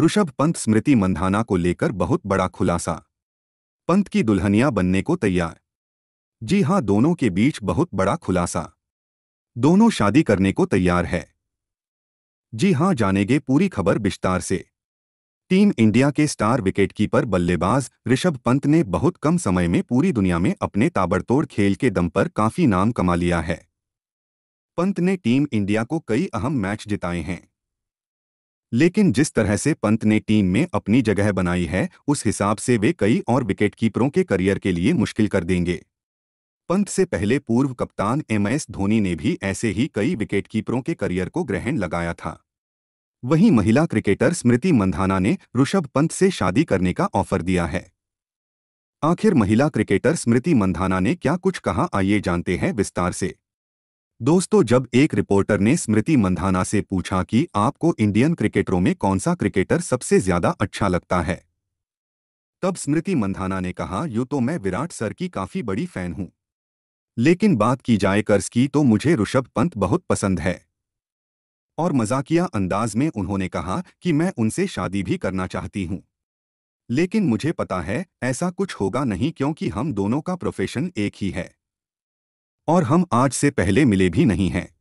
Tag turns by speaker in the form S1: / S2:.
S1: ऋषभ पंत स्मृति मंधाना को लेकर बहुत बड़ा खुलासा पंत की दुल्हनिया बनने को तैयार जी हां दोनों के बीच बहुत बड़ा खुलासा दोनों शादी करने को तैयार है जी हां जानेंगे पूरी खबर विस्तार से टीम इंडिया के स्टार विकेटकीपर बल्लेबाज ऋषभ पंत ने बहुत कम समय में पूरी दुनिया में अपने ताबड़तोड़ खेल के दम पर काफी नाम कमा लिया है पंत ने टीम इंडिया को कई अहम मैच जिताए हैं लेकिन जिस तरह से पंत ने टीम में अपनी जगह बनाई है उस हिसाब से वे कई और विकेटकीपरों के करियर के लिए मुश्किल कर देंगे पंत से पहले पूर्व कप्तान एमएस धोनी ने भी ऐसे ही कई विकेटकीपरों के करियर को ग्रहण लगाया था वहीं महिला क्रिकेटर स्मृति मंधाना ने ऋषभ पंत से शादी करने का ऑफर दिया है आखिर महिला क्रिकेटर स्मृति मंधाना ने क्या कुछ कहा आइए जानते हैं विस्तार से दोस्तों जब एक रिपोर्टर ने स्मृति मंधाना से पूछा कि आपको इंडियन क्रिकेटरों में कौन सा क्रिकेटर सबसे ज्यादा अच्छा लगता है तब स्मृति मंधाना ने कहा यूँ तो मैं विराट सर की काफ़ी बड़ी फ़ैन हूं लेकिन बात की जाए कर्ज की तो मुझे ऋषभ पंत बहुत पसंद है और मजाकिया अंदाज में उन्होंने कहा कि मैं उनसे शादी भी करना चाहती हूं लेकिन मुझे पता है ऐसा कुछ होगा नहीं क्योंकि हम दोनों का प्रोफेशन एक ही है और हम आज से पहले मिले भी नहीं हैं